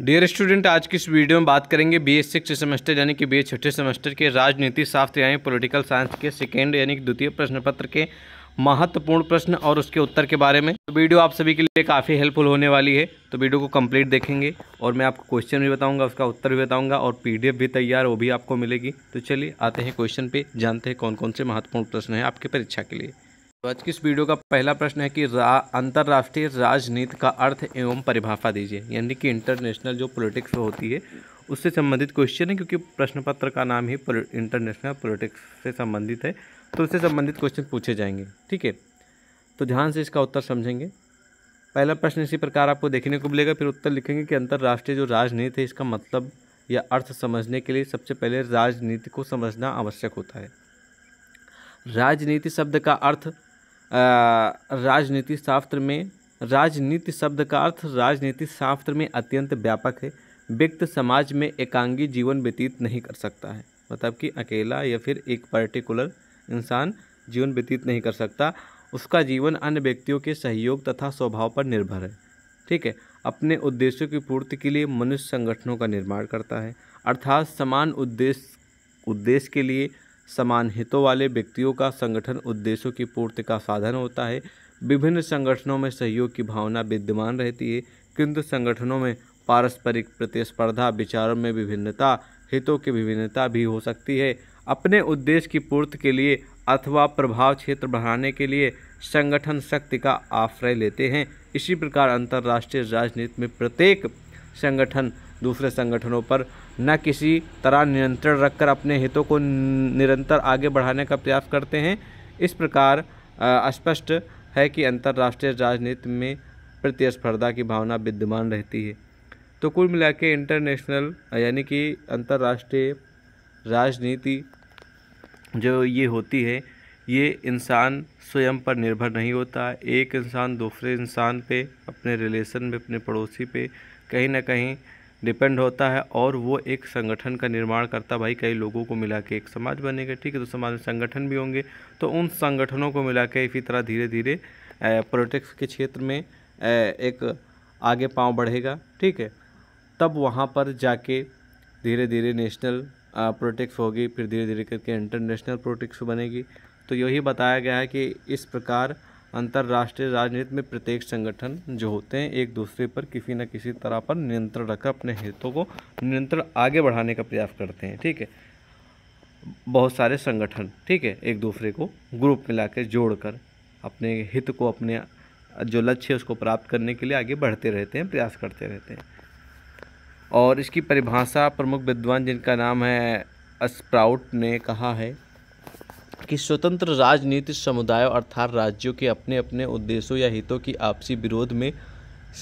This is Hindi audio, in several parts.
डियर स्टूडेंट आज की इस वीडियो में बात करेंगे बी एस सिक्स सेमेस्टर यानी कि बी एस छठे सेमेस्टर के राजनीति शास्त्र यानी पॉलिटिकल साइंस के सेकेंड यानी कि द्वितीय प्रश्न पत्र के महत्वपूर्ण प्रश्न और उसके उत्तर के बारे में तो वीडियो आप सभी के लिए काफ़ी हेल्पफुल होने वाली है तो वीडियो को कंप्लीट देखेंगे और मैं आपको क्वेश्चन भी बताऊंगा उसका उत्तर भी बताऊंगा और पी भी तैयार वो भी आपको मिलेगी तो चलिए आते हैं क्वेश्चन पे जानते हैं कौन कौन से महत्वपूर्ण प्रश्न हैं आपकी परीक्षा के लिए तो आज की इस वीडियो का पहला प्रश्न है कि रा, अंतर्राष्ट्रीय राजनीति का अर्थ एवं परिभाषा दीजिए यानी कि इंटरनेशनल जो पॉलिटिक्स होती है उससे संबंधित क्वेश्चन है क्योंकि प्रश्न पत्र का नाम ही इंटरनेशनल पॉलिटिक्स से संबंधित है तो उससे संबंधित क्वेश्चन पूछे जाएंगे ठीक है तो ध्यान से इसका उत्तर समझेंगे पहला प्रश्न इसी प्रकार आपको देखने को मिलेगा फिर उत्तर लिखेंगे कि अंतर्राष्ट्रीय जो राजनीति है इसका मतलब या अर्थ समझने के लिए सबसे पहले राजनीति को समझना आवश्यक होता है राजनीति शब्द का अर्थ राजनीति शास्त्र में राजनीति शब्द का अर्थ राजनीति शास्त्र में अत्यंत व्यापक है व्यक्ति समाज में एकांगी जीवन व्यतीत नहीं कर सकता है मतलब कि अकेला या फिर एक पर्टिकुलर इंसान जीवन व्यतीत नहीं कर सकता उसका जीवन अन्य व्यक्तियों के सहयोग तथा स्वभाव पर निर्भर है ठीक है अपने उद्देश्यों की पूर्ति के लिए मनुष्य संगठनों का निर्माण करता है अर्थात समान उद्देश्य उद्देश्य के लिए समान हितों वाले व्यक्तियों का संगठन उद्देश्यों की पूर्ति का साधन होता है विभिन्न संगठनों में सहयोग की भावना विद्यमान रहती है किंतु संगठनों में पारस्परिक प्रतिस्पर्धा विचारों में विभिन्नता हितों की विभिन्नता भी हो सकती है अपने उद्देश्य की पूर्ति के लिए अथवा प्रभाव क्षेत्र बढ़ाने के लिए संगठन शक्ति का आश्रय लेते हैं इसी प्रकार अंतर्राष्ट्रीय राजनीति में प्रत्येक संगठन दूसरे संगठनों पर न किसी तरह नियंत्रण रखकर अपने हितों को निरंतर आगे बढ़ाने का प्रयास करते हैं इस प्रकार स्पष्ट है कि अंतर्राष्ट्रीय राजनीति में प्रतिस्पर्धा की भावना विद्यमान रहती है तो कुल मिला के इंटरनेशनल यानी कि अंतर्राष्ट्रीय राजनीति जो ये होती है ये इंसान स्वयं पर निर्भर नहीं होता एक इंसान दूसरे इंसान पे अपने रिलेशन में अपने पड़ोसी पे कहीं ना कहीं डिपेंड होता है और वो एक संगठन का निर्माण करता भाई कई लोगों को मिला के एक समाज बनेगा ठीक है तो समाज में संगठन भी होंगे तो उन संगठनों को मिला के इसी तरह धीरे धीरे पोलिटिक्स के क्षेत्र में एक आगे पाँव बढ़ेगा ठीक है तब वहाँ पर जाके धीरे धीरे नेशनल पोलिटिक्स होगी फिर धीरे धीरे करके इंटरनेशनल पोलिटिक्स बनेगी तो यही बताया गया है कि इस प्रकार अंतर्राष्ट्रीय राजनीति में प्रत्येक संगठन जो होते हैं एक दूसरे पर किसी न किसी तरह पर नियंत्रण रखकर अपने हितों को नियंत्रण आगे बढ़ाने का प्रयास करते हैं ठीक है बहुत सारे संगठन ठीक है एक दूसरे को ग्रुप मिला के जोड़ कर अपने हित को अपने जो लक्ष्य है उसको प्राप्त करने के लिए आगे बढ़ते रहते हैं प्रयास करते रहते हैं और इसकी परिभाषा प्रमुख विद्वान जिनका नाम है अस्प्राउट ने कहा है कि स्वतंत्र राजनीतिक समुदायों अर्थात राज्यों के अपने अपने उद्देश्यों या हितों की आपसी विरोध में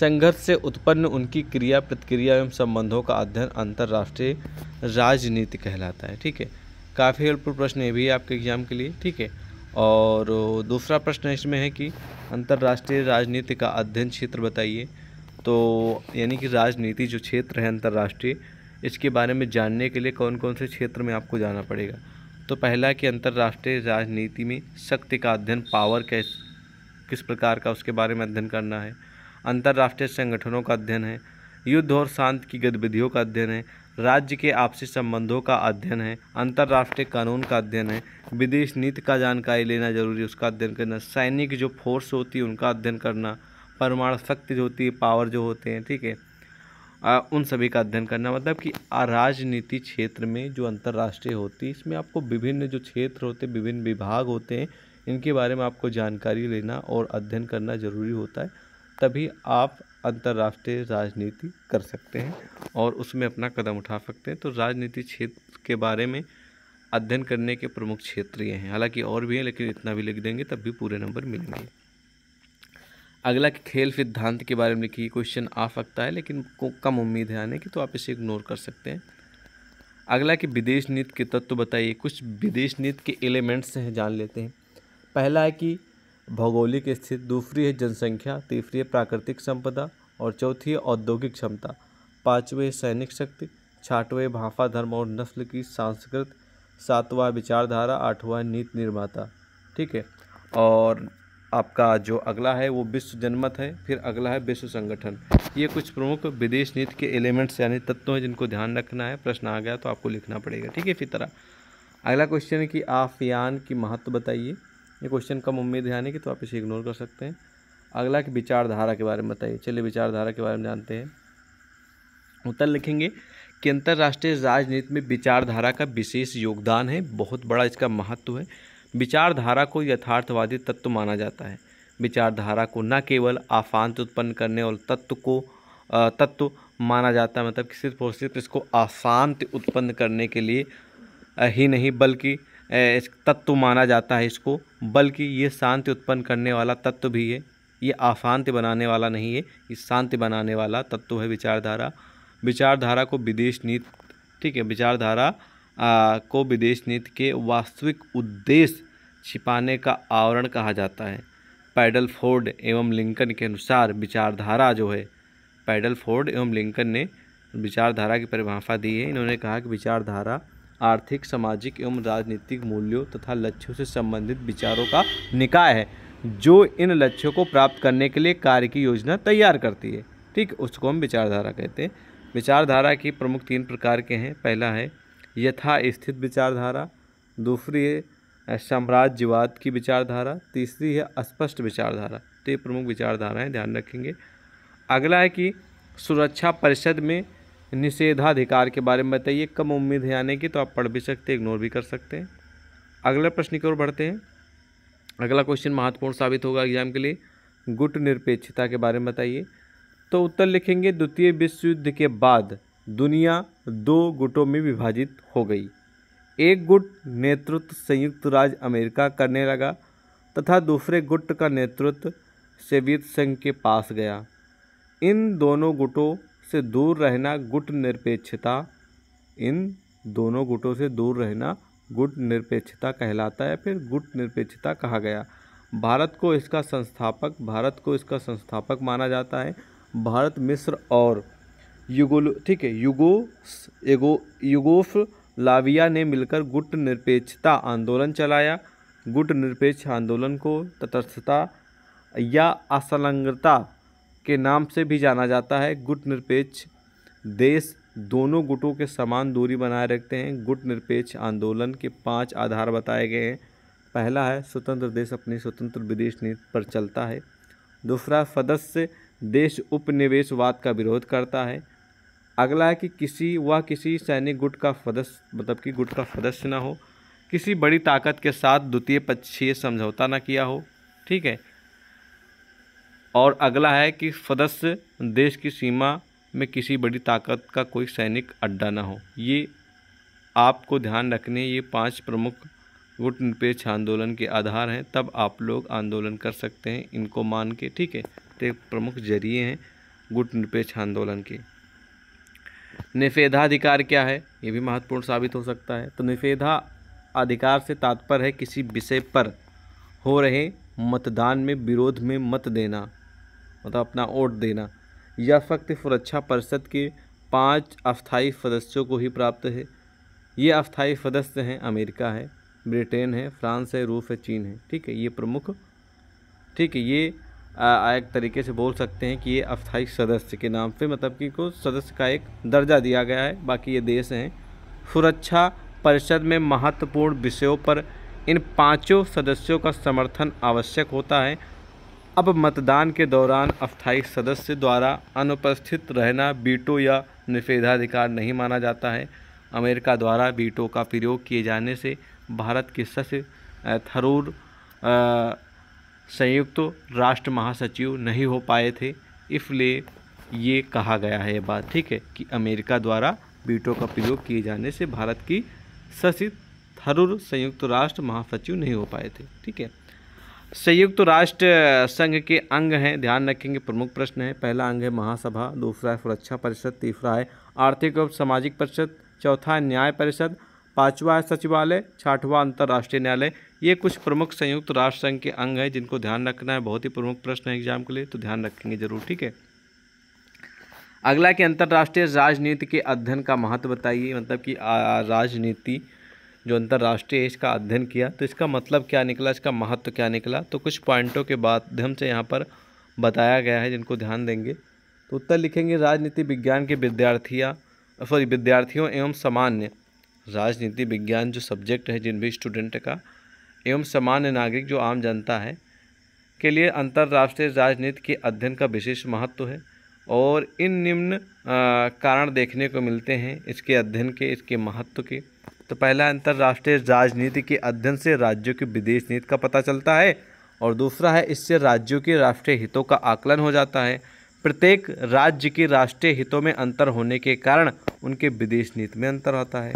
संघर्ष से उत्पन्न उनकी क्रिया प्रतिक्रिया एवं संबंधों का अध्ययन अंतर्राष्ट्रीय राजनीति कहलाता है ठीक है काफ़ी हेल्पफुल प्रश्न है भी आपके एग्जाम के लिए ठीक है और दूसरा प्रश्न इसमें है कि अंतर्राष्ट्रीय राजनीति का अध्ययन क्षेत्र बताइए तो यानी कि राजनीति जो क्षेत्र है अंतर्राष्ट्रीय इसके बारे में जानने के लिए कौन कौन से क्षेत्र में आपको जाना पड़ेगा तो पहला कि अंतर्राष्ट्रीय राजनीति में शक्ति का अध्ययन पावर कैस किस प्रकार का उसके बारे में अध्ययन करना है अंतर्राष्ट्रीय संगठनों का अध्ययन है युद्ध और शांति की गतिविधियों का अध्ययन है राज्य के आपसी संबंधों का अध्ययन है अंतर्राष्ट्रीय कानून का अध्ययन है विदेश नीति का जानकारी लेना जरूरी है उसका अध्ययन करना सैनिक जो फोर्स होती है उनका अध्ययन करना परमाणु शक्ति जो होती है पावर जो होते हैं ठीक है उन सभी का अध्ययन करना मतलब कि राजनीति क्षेत्र में जो अंतर्राष्ट्रीय होती है इसमें आपको विभिन्न जो क्षेत्र होते हैं विभिन्न विभाग होते हैं इनके बारे में आपको जानकारी लेना और अध्ययन करना ज़रूरी होता है तभी आप अंतर्राष्ट्रीय राजनीति कर सकते हैं और उसमें अपना कदम उठा सकते हैं तो राजनीति क्षेत्र के बारे में अध्ययन करने के प्रमुख क्षेत्र ये हैं हालांकि और भी हैं लेकिन इतना भी लिख देंगे तब भी पूरे नंबर मिलेंगे अगला खेल सिद्धांत के बारे में लिखी क्वेश्चन आ सकता है लेकिन कम उम्मीद है आने की तो आप इसे इग्नोर कर सकते हैं अगला कि विदेश नीति के तत्व बताइए कुछ विदेश नीति के एलिमेंट्स हैं जान लेते हैं पहला है कि भौगोलिक स्थिति दूसरी है जनसंख्या तीसरी है प्राकृतिक संपदा और चौथी है औद्योगिक क्षमता पाँचवें सैनिक शक्ति छाठवें भाफा धर्म और नस्ल की सांस्कृत सातवां विचारधारा आठवां नीति निर्माता ठीक है और आपका जो अगला है वो विश्व जनमत है फिर अगला है विश्व संगठन ये कुछ प्रमुख विदेश नीति के एलिमेंट्स यानी तत्व हैं जिनको ध्यान रखना है प्रश्न आ गया तो आपको लिखना पड़ेगा ठीक है फिर तरह अगला क्वेश्चन है कि आफियान की महत्व बताइए ये क्वेश्चन कम उम्मीद है आने की तो आप इसे इग्नोर कर सकते हैं अगला कि विचारधारा के बारे में बताइए चलिए विचारधारा के बारे में जानते हैं उत्तर लिखेंगे कि अंतर्राष्ट्रीय राजनीति में विचारधारा का विशेष योगदान है बहुत बड़ा इसका महत्व है विचारधारा को यथार्थवादी तत्व माना जाता है विचारधारा को न केवल आफांत उत्पन्न करने और तत्व को तत्व माना जाता है मतलब कि सिर्फ और सिर्फ इसको अशांत उत्पन्न करने के लिए ही नहीं बल्कि तत्व माना जाता है इसको बल्कि ये शांति उत्पन्न करने वाला तत्व भी है ये अशांति बनाने वाला नहीं है ये शांति बनाने वाला तत्व है विचारधारा विचारधारा को विदेश नीति ठीक है विचारधारा को विदेश नीति के वास्तविक उद्देश्य छिपाने का आवरण कहा जाता है पैडल फोर्ड एवं लिंकन के अनुसार विचारधारा जो है पैडल फोर्ड एवं लिंकन ने विचारधारा की परिभाषा दी है इन्होंने कहा कि विचारधारा आर्थिक सामाजिक एवं राजनीतिक मूल्यों तथा लक्ष्यों से संबंधित विचारों का निकाय है जो इन लक्ष्यों को प्राप्त करने के लिए कार्य की योजना तैयार करती है ठीक उसको हम विचारधारा कहते हैं विचारधारा की प्रमुख तीन प्रकार के हैं पहला है यथा स्थित विचारधारा दूसरी है साम्राज्यवाद की विचारधारा तीसरी है स्पष्ट विचारधारा तो ये प्रमुख विचारधाराएँ ध्यान रखेंगे अगला है कि सुरक्षा परिषद में निषेधाधिकार के बारे में बताइए कम उम्मीद है आने की तो आप पढ़ भी सकते इग्नोर भी कर सकते हैं अगला प्रश्न की ओर बढ़ते हैं अगला क्वेश्चन महत्वपूर्ण साबित होगा एग्जाम के लिए गुट निरपेक्षता के बारे में बताइए तो उत्तर लिखेंगे द्वितीय विश्व युद्ध के बाद दुनिया दो गुटों में विभाजित हो गई एक गुट नेतृत्व संयुक्त राज्य अमेरिका करने लगा तथा दूसरे गुट का नेतृत्व सोवियत संघ के पास गया इन दोनों गुटों से दूर रहना गुट निरपेक्षता इन दोनों गुटों से दूर रहना गुट निरपेक्षता कहलाता है फिर गुट निरपेक्षता कहा गया भारत को इसका संस्थापक भारत को इसका संस्थापक माना जाता है भारत मिस्र और युगोल ठीक है युगो एगो युगोफ लाविया ने मिलकर गुट निरपेक्षता आंदोलन चलाया गुट निरपेक्ष आंदोलन को तटस्थता या असलग्नता के नाम से भी जाना जाता है गुट निरपेक्ष देश दोनों गुटों के समान दूरी बनाए रखते हैं गुट निरपेक्ष आंदोलन के पांच आधार बताए गए हैं पहला है स्वतंत्र देश अपनी स्वतंत्र विदेश नीति पर चलता है दूसरा सदस्य देश उपनिवेशवाद का विरोध करता है अगला है कि किसी व किसी सैनिक गुट का सदस्य मतलब कि गुट का सदस्य ना हो किसी बड़ी ताकत के साथ द्वितीय पक्षीय समझौता ना किया हो ठीक है और अगला है कि सदस्य देश की सीमा में किसी बड़ी ताकत का कोई सैनिक अड्डा ना हो ये आपको ध्यान रखने ये पांच प्रमुख गुट निरपेक्ष आंदोलन के आधार हैं तब आप लोग आंदोलन कर सकते हैं इनको मान के ठीक है तो प्रमुख जरिए हैं गुट निरपेक्ष आंदोलन के निषेधाधिकार क्या है ये भी महत्वपूर्ण साबित हो सकता है तो निषेधा अधिकार से तात्पर्य है किसी विषय पर हो रहे मतदान में विरोध में मत देना मतलब अपना वोट देना यह शक्ति सुरक्षा परिषद के पांच अस्थायी सदस्यों को ही प्राप्त है ये अस्थायी सदस्य हैं अमेरिका है ब्रिटेन है फ्रांस है रूस है चीन है ठीक है ये प्रमुख ठीक है ये एक तरीके से बोल सकते हैं कि ये अस्थायी सदस्य के नाम पे मतलब कि को सदस्य का एक दर्जा दिया गया है बाकी ये देश हैं सुरक्षा परिषद में महत्वपूर्ण विषयों पर इन पांचों सदस्यों का समर्थन आवश्यक होता है अब मतदान के दौरान अस्थायी सदस्य द्वारा अनुपस्थित रहना बीटो या निषेधाधिकार नहीं माना जाता है अमेरिका द्वारा बीटो का प्रयोग किए जाने से भारत के सस्य थरूर आ, संयुक्त तो राष्ट्र महासचिव नहीं हो पाए थे इसलिए ये कहा गया है ये बात ठीक है कि अमेरिका द्वारा बीटो का प्रयोग किए जाने से भारत की शशि थरूर संयुक्त राष्ट्र महासचिव नहीं हो पाए थे ठीक है संयुक्त राष्ट्र संघ के अंग हैं ध्यान रखेंगे प्रमुख प्रश्न है पहला अंग है महासभा दूसरा है सुरक्षा परिषद तीसरा है आर्थिक और सामाजिक परिषद चौथा है न्याय परिषद पांचवा है सचिवालय छठवां अंतर्राष्ट्रीय न्यायालय ये कुछ प्रमुख संयुक्त राष्ट्र संघ के अंग हैं जिनको ध्यान रखना है बहुत ही प्रमुख प्रश्न है एग्जाम के लिए तो ध्यान रखेंगे जरूर ठीक है अगला कि अंतर्राष्ट्रीय राजनीति के अध्ययन का महत्व बताइए मतलब कि राजनीति जो अंतर्राष्ट्रीय इसका अध्ययन किया तो इसका मतलब क्या निकला इसका महत्व क्या निकला तो कुछ पॉइंटों के माध्यम से यहाँ पर बताया गया है जिनको ध्यान देंगे तो उत्तर लिखेंगे राजनीति विज्ञान के विद्यार्थियाँ सॉरी विद्यार्थियों एवं सामान्य राजनीति विज्ञान जो सब्जेक्ट है जिन भी स्टूडेंट का एवं सामान्य नागरिक जो आम जनता है के लिए अंतर्राष्ट्रीय राजनीति के अध्ययन का विशेष महत्व है और इन निम्न कारण देखने को मिलते हैं इसके अध्ययन के इसके महत्व के तो पहला अंतर्राष्ट्रीय राजनीति के अध्ययन से राज्यों की विदेश नीति का पता चलता है और दूसरा है इससे राज्यों के राष्ट्रीय हितों का आकलन हो जाता है प्रत्येक राज्य के राष्ट्रीय हितों में अंतर होने के कारण उनके विदेश नीति में अंतर होता है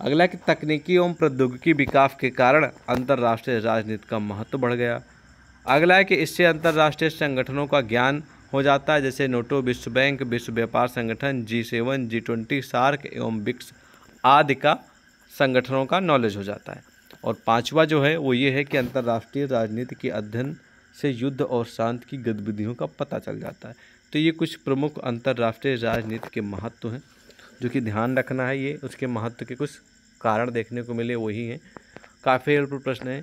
अगला कि तकनीकी एवं प्रौद्योगिकी विकास के कारण अंतर्राष्ट्रीय राजनीति का महत्व बढ़ गया अगला है कि इससे अंतर्राष्ट्रीय संगठनों का ज्ञान हो जाता है जैसे नोटो विश्व बैंक विश्व व्यापार संगठन G seven G twenty SAARC एवं ब्रिक्स आदि का संगठनों का नॉलेज हो जाता है और पांचवा जो है वो ये है कि अंतर्राष्ट्रीय राजनीति के अध्ययन से युद्ध और शांति की गतिविधियों का पता चल जाता है तो ये कुछ प्रमुख अंतर्राष्ट्रीय राजनीति के महत्व हैं जो कि ध्यान रखना है ये उसके महत्व के कुछ कारण देखने को मिले वही हैं काफ़ी हेल्पफुल प्रश्न है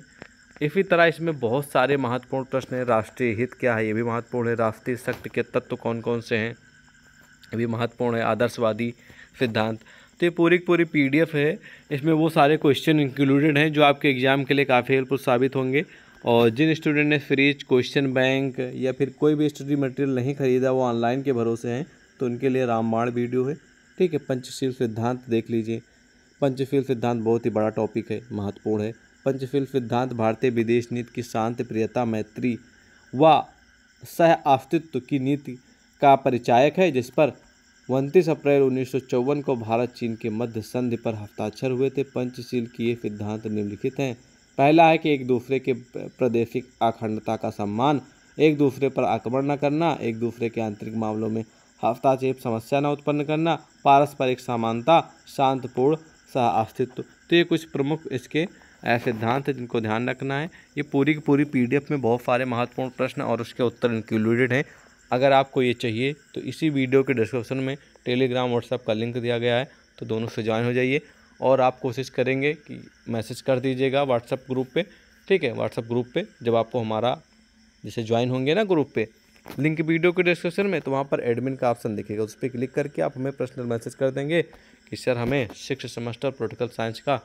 इसी तरह इसमें बहुत सारे महत्वपूर्ण प्रश्न हैं राष्ट्रीय हित क्या है ये भी महत्वपूर्ण है राष्ट्रीय शक्ति के तत्व कौन कौन से हैं ये भी महत्वपूर्ण है आदर्शवादी सिद्धांत तो ये पूरी पूरी पी है इसमें वो सारे क्वेश्चन इंक्लूडेड हैं जो आपके एग्ज़ाम के लिए काफ़ी हेल्पफुल साबित होंगे और जिन स्टूडेंट ने फ्रीज क्वेश्चन बैंक या फिर कोई भी स्टडी मटेरियल नहीं खरीदा वो ऑनलाइन के भरोसे हैं तो उनके लिए रामबाण वीडियो है ठीक है पंचशील सिद्धांत देख लीजिए पंचशील सिद्धांत बहुत ही बड़ा टॉपिक है महत्वपूर्ण है पंचशील सिद्धांत भारतीय विदेश नीति की शांत प्रियता मैत्री व सह अस्तित्व की नीति का परिचायक है जिस पर उनतीस अप्रैल उन्नीस को भारत चीन के मध्य संधि पर हस्ताक्षर हुए थे पंचशील की ये सिद्धांत निम्नलिखित हैं पहला है कि एक दूसरे के प्रादेशिक अखंडता का सम्मान एक दूसरे पर आक्रमण न करना एक दूसरे के आंतरिक मामलों में हस्ताक्षेप समस्या न उत्पन्न करना पारस्परिक समानता शांतपूर्ण सह अस्तित्व तो ये कुछ प्रमुख इसके सिद्धांत हैं जिनको ध्यान रखना है ये पूरी की पूरी पीडीएफ में बहुत सारे महत्वपूर्ण प्रश्न और उसके उत्तर इंक्लूडेड हैं अगर आपको ये चाहिए तो इसी वीडियो के डिस्क्रिप्शन में टेलीग्राम व्हाट्सएप का लिंक दिया गया है तो दोनों से ज्वाइन हो जाइए और आप कोशिश करेंगे कि मैसेज कर दीजिएगा व्हाट्सएप ग्रुप पे ठीक है व्हाट्सएप ग्रुप पे जब आपको हमारा जैसे ज्वाइन होंगे ना ग्रुप पे लिंक वीडियो के डिस्क्रिप्शन में तो वहाँ पर एडमिन का ऑप्शन दिखेगा उस पर क्लिक करके आप हमें पर्सनल मैसेज कर देंगे कि सर हमें सिक्स सेमेस्टर पोलिटिकल साइंस का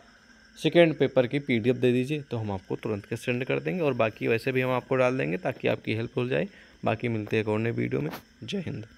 सेकेंड पेपर की पीडीएफ दे दीजिए तो हम आपको तुरंत के सेंड कर देंगे और बाकी वैसे भी हम आपको डाल देंगे ताकि आपकी हेल्प हो जाए बाकी मिलते हैं एक और नए वीडियो में जय हिंद